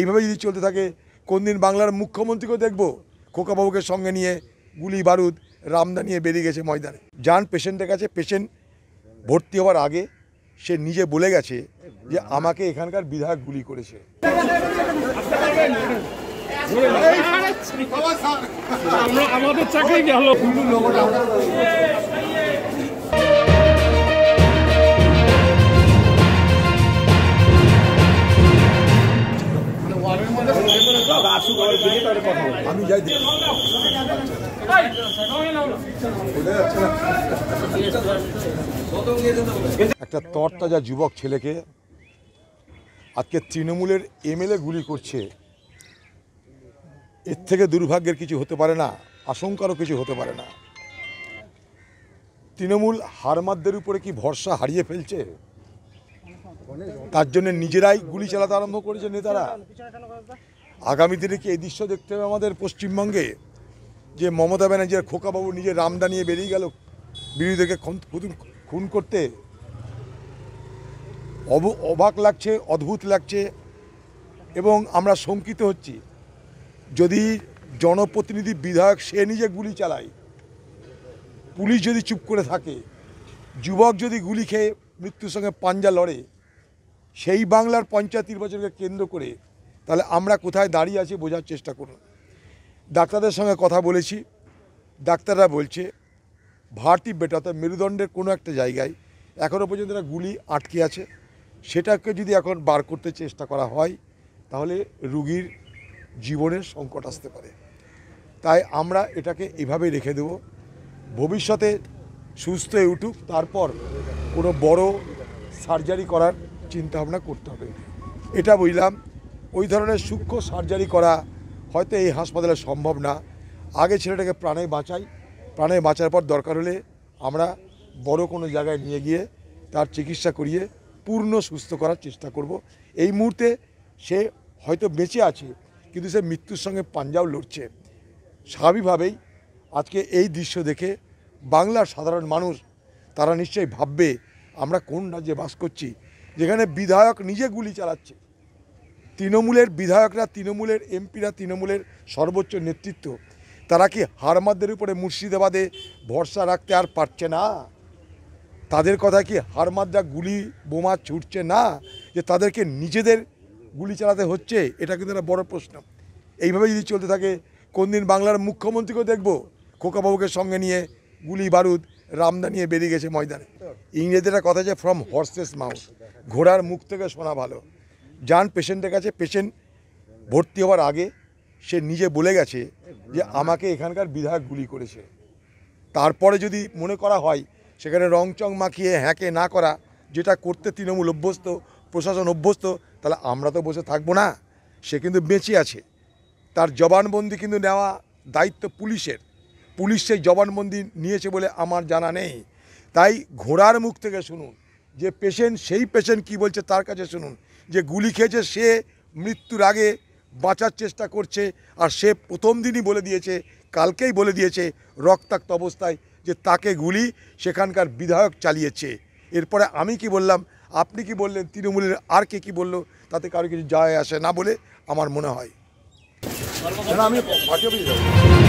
এইভাবে যদি চলতে থাকে কোন দিন বাংলার মুখ্যমন্ত্রীকেও দেখব খোকাবাবুকে সঙ্গে নিয়ে গুলি বারুদ রামদা নিয়ে বেরিয়ে গেছে ময়দানে যান পেশেন্টের কাছে পেশেন্ট ভর্তি হওয়ার আগে সে নিজে বলে গেছে যে আমাকে এখানকার বিধায়ক গুলি করেছে আমাদের চাকরি গেল আমি যাই একটা তরতাজা যুবক ছেলেকে আজকে তৃণমূলের এমএলএ গুলি করছে এর থেকে দুর্ভাগ্যের কিছু হতে পারে না আশঙ্কারও কিছু হতে পারে না তৃণমূল হারমাদদের উপরে কি ভরসা হারিয়ে ফেলছে তার জন্য নিজেরাই গুলি চালাতে আরম্ভ করেছে নেতারা আগামী দিনে কি এই দৃশ্য দেখতে হবে আমাদের পশ্চিমবঙ্গে যে মমতা ব্যানার্জির খোকাবাবু নিজের রামদা নিয়ে বেরিয়ে গেল বিরোধীদেরকে খুন করতে অবাক লাগছে অদ্ভুত লাগছে এবং আমরা শঙ্কিত হচ্ছি যদি জনপ্রতিনিধি বিধায়ক সে নিজে গুলি চালায় পুলিশ যদি চুপ করে থাকে যুবক যদি গুলি খেয়ে মৃত্যুর সঙ্গে পাঞ্জা লড়ে সেই বাংলার পঞ্চায়েত নির্বাচনকে কেন্দ্র করে তাহলে আমরা কোথায় দাঁড়িয়ে আছি বোঝার চেষ্টা করুন ডাক্তারদের সঙ্গে কথা বলেছি ডাক্তাররা বলছে ভারতী বেটাতে মেরুদণ্ডের কোনো একটা জায়গায় এখনও পর্যন্ত একটা গুলি আটকে আছে সেটাকে যদি এখন বার করতে চেষ্টা করা হয় তাহলে রুগীর জীবনের সংকট আসতে পারে তাই আমরা এটাকে এভাবে রেখে দেব ভবিষ্যতে সুস্থ হয়ে উঠুক তারপর কোনো বড় সার্জারি করার চিন্তাভাবনা করতে হবে এটা বুঝলাম ওই ধরনের সূক্ষ্ম সার্জারি করা হয়তো এই হাসপাতালে সম্ভব না আগে ছেলেটাকে প্রাণে বাঁচাই প্রাণে বাঁচার পর দরকার হলে আমরা বড় কোনো জায়গায় নিয়ে গিয়ে তার চিকিৎসা করিয়ে পূর্ণ সুস্থ করার চেষ্টা করব এই মুহূর্তে সে হয়তো বেঁচে আছে কিন্তু সে মৃত্যুর সঙ্গে পাঞ্জাব লড়ছে স্বাভাবিকভাবেই আজকে এই দৃশ্য দেখে বাংলার সাধারণ মানুষ তারা নিশ্চয়ই ভাববে আমরা কোন রাজ্যে বাস করছি যেখানে বিধায়ক নিজে গুলি চালাচ্ছে তৃণমূলের বিধায়করা তৃণমূলের এমপিরা তৃণমূলের সর্বোচ্চ নেতৃত্ব তারা কি হারমাদদের উপরে মুর্শিদাবাদে ভরসা রাখতে আর পারছে না তাদের কথা কি হারমাদরা গুলি বোমা ছুটছে না যে তাদেরকে নিজেদের গুলি চালাতে হচ্ছে এটা কিন্তু একটা বড় প্রশ্ন এইভাবে যদি চলতে থাকে কোন দিন বাংলার মুখ্যমন্ত্রীকেও দেখব খোকাবাবুকে সঙ্গে নিয়ে গুলি বারুদ রামদা নিয়ে বেরিয়ে গেছে ময়দানে ইংরেজিরা কথা যে ফ্রম হর্সেস মাউথ ঘোড়ার মুখ থেকে শোনা ভালো যান পেশেন্টের কাছে পেশেন্ট ভর্তি হওয়ার আগে সে নিজে বলে গেছে যে আমাকে এখানকার বিধায়ক গুলি করেছে তারপরে যদি মনে করা হয় সেখানে চং মাখিয়ে হ্যাঁকে না করা যেটা করতে তৃণমূল অভ্যস্ত প্রশাসন অভ্যস্ত তাহলে আমরা তো বসে থাকবো না সে কিন্তু বেঁচে আছে তার জবানবন্দি কিন্তু নেওয়া দায়িত্ব পুলিশের পুলিশ সেই জবানবন্দি নিয়েছে বলে আমার জানা নেই তাই ঘোড়ার মুখ থেকে শুনুন যে পেশেন্ট সেই পেশেন্ট কি বলছে তার কাছে শুনুন যে গুলি খেয়েছে সে মৃত্যুর আগে বাঁচার চেষ্টা করছে আর সে প্রথম দিনই বলে দিয়েছে কালকেই বলে দিয়েছে রক্তাক্ত অবস্থায় যে তাকে গুলি সেখানকার বিধায়ক চালিয়েছে এরপরে আমি কি বললাম আপনি কি বললেন তৃণমূলের আর কে কী বললো তাতে কারো কিছু যায় আসে না বলে আমার মনে হয় আমি পাঠিয়ে